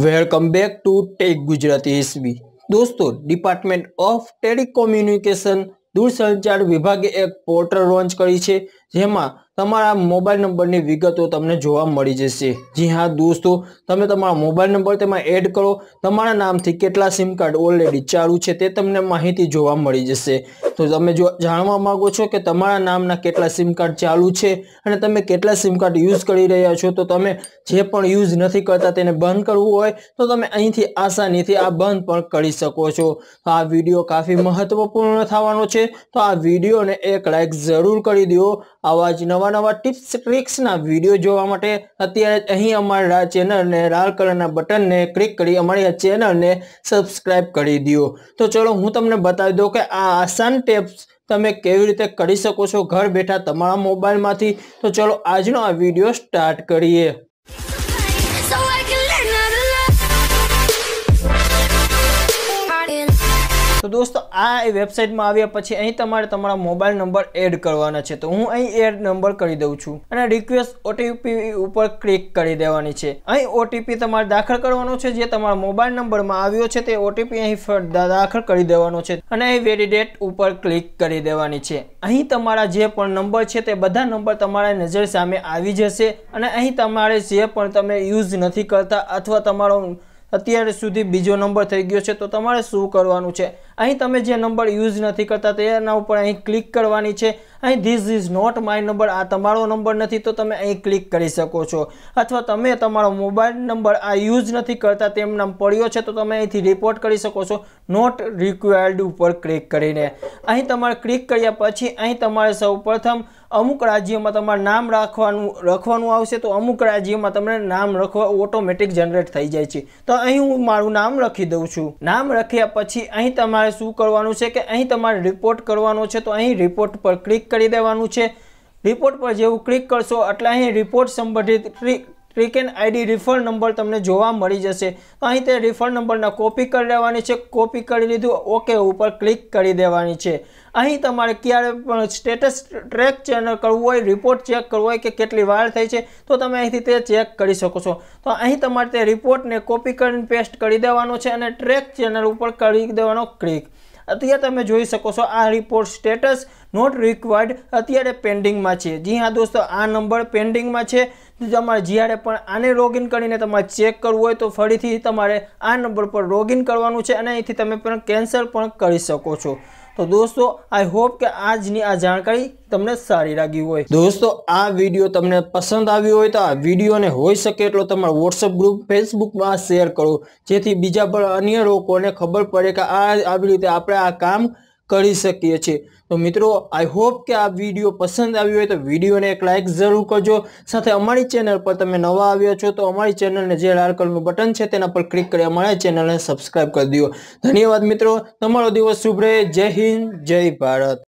welcome back to tech Gujarati S B દોસ્તો department of telecommunication દૂરસંચાર વિભાગે એક પોર્ટલ લોન્ચ કરી છે જેમાં તમારા મોબાઈલ નંબરની વિગતો તમને જોવા મળી જશે જી હા દોસ્તો તમે તમારા મોબાઈલ નંબર તેમાં એડ કરો તમારા નામથી કેટલા સિમ કાર્ડ ઓલરેડી ચાલુ છે તે તમને માહિતી જોવા મળી જશે તો તમે જો જાણવા માગો છો કે તમારા નામના કેટલા સિમ કાર્ડ ચાલુ છે અને તમે કેટલા સિમ કાર્ડ યુઝ કરી રહ્યા છો તો તમે જે પણ યુઝ નથી કરતા તેને બંધ કરવું હોય તો તમે અહીંથી આસાનીથી આ બંધ પણ કરી શકો છો તો આ વિડીયો કાફી મહત્વપૂર્ણ થવાનો છે તો આ વિડીયોને એક લાઇક જરૂર કરી દો આવા જ નવા નવા ટિપ્સ ટ્રિક્સના વિડીયો જોવા માટે અત્યારે અહીં અમારા ચેનલને લાલ કલરના બટનને ક્લિક કરી અમારી આ ચેનલને સબસ્ક્રાઈબ કરી દો તો ચલો હું તમને બતાવી દઉં કે આ આસાન ત્રણ ટેપ્સ તમે કેવી રીતે કરી શકો છો ઘર બેઠા તમારા મોબાઈલમાંથી તો ચલો આજનો આ વિડીયો સ્ટાર્ટ કરીએ તો દોસ્તો આ વેબસાઇટમાં આવ્યા પછી અહીં તમારે તમારા મોબાઈલ નંબર એડ કરવાના છે તો હું અહીં એડ નંબર કરી દઉં છું અને રિક્વેસ્ટ ઓટીપી ઉપર ક્લિક કરી દેવાની છે અહીં ઓટીપી તમારે દાખલ કરવાનો છે જે તમારા મોબાઈલ નંબરમાં આવ્યો છે તે ઓટીપી અહીં દાખલ કરી દેવાનો છે અને અહીં વેલિડેટ ઉપર ક્લિક કરી દેવાની છે અહીં તમારા જે પણ નંબર છે તે બધા નંબર તમારા નજર સામે આવી જશે અને અહીં તમારે જે પણ તમે યુઝ નથી કરતા અથવા તમારો અત્યાર સુધી બીજો નંબર થઈ ગયો છે તો તમારે શું કરવાનું છે અહીં તમે જે નંબર યુઝ નથી કરતા તેના ઉપર અહીં ક્લિક કરવાની છે અહીં this is not my number આ તમારો નંબર નથી તો તમે અહીં ક્લિક કરી શકો છો અથવા તમે તમારો મોબાઈલ નંબર આ યુઝ નથી કરતા તેમ નામ પડ્યો છે તો તમે અહીંથી રિપોર્ટ કરી શકો છો નોટ રિક્વાયર્ડ ઉપર ક્લિક કરીને અહીં તમારે ક્લિક કર્યા પછી અહીં તમારે સૌ અમુક રાજ્યમાં તમારે નામ રાખવાનું રખવાનું આવશે તો અમુક રાજ્યમાં તમને નામ રખવા ઓટોમેટિક જનરેટ થઈ જાય છે તો અહીં હું મારું નામ લખી દઉં છું નામ રાખ્યા પછી અહીં તમારે તમારે શું કરવાનું છે કે અહીં તમારે રિપોર્ટ કરવાનો છે તો અહીં રિપોર્ટ પર ક્લિક કરી દેવાનું છે રિપોર્ટ પર જેવું ક્લિક કરશો એટલે અહીં રિપોર્ટ સંબંધિત trick and ID refer number તમને જોવા મળી જશે તો અહીં તે રિફર નંબરના કોપી કરી લેવાની છે કોપી કરી લીધું ઓકે ઉપર ક્લિક કરી દેવાની છે અહીં તમારે ક્યારે પણ સ્ટેટસ ટ્રેક ચેનલ કરવું હોય રિપોર્ટ ચેક કરવો હોય કે કેટલી વાર થઈ છે તો તમે અહીંથી તે ચેક કરી શકો છો તો અહીં તમારે તે રિપોર્ટને કોપી કરીને પેસ્ટ કરી દેવાનો છે અને ટ્રેક ચેનલ ઉપર કરી દેવાનો ક્લિક અત્યારે તમે જોઈ શકો છો આ રિપોર્ટ સ્ટેટસ નોટ રિક્વાયર્ડ અત્યારે પેન્ડિંગમાં છે જી હા દોસ્તો આ નંબર પેન્ડિંગમાં છે તમારે જ્યારે પણ આને લોગિન કરીને તમારે ચેક કરવું હોય તો ફરીથી તમારે આ નંબર પર લોગિન કરવાનું છે અને અહીંથી તમે પણ કેન્સલ પણ કરી શકો છો તો દોસ્તો આઈ હોપ કે આજની આ જાણકારી તમને સારી લાગી હોય દોસ્તો આ વિડીયો તમને પસંદ આવ્યો હોય તો આ વિડીયોને હોઈ શકે એટલો તમારા વોટ્સઅપ ગ્રુપ ફેસબુકમાં શેર કરો જેથી બીજા અન્ય લોકોને ખબર પડે કે આ આવી રીતે આપણે આ કામ કરી શકીએ છીએ તો મિત્રો આઈ હોપ કે આ વિડીયો પસંદ આવ્યો હોય તો વિડીયોને એક લાઇક જરૂર કરજો સાથે અમારી ચેનલ પર તમે નવા આવ્યા છો તો અમારી ચેનલને જે લાલ કલરનું બટન છે તેના પર ક્લિક કરી અમારા ચેનલને સબસ્ક્રાઈબ કરી દો ધન્યવાદ મિત્રો તમારો દિવસ શુભ રહે જય હિન્દ જય ભારત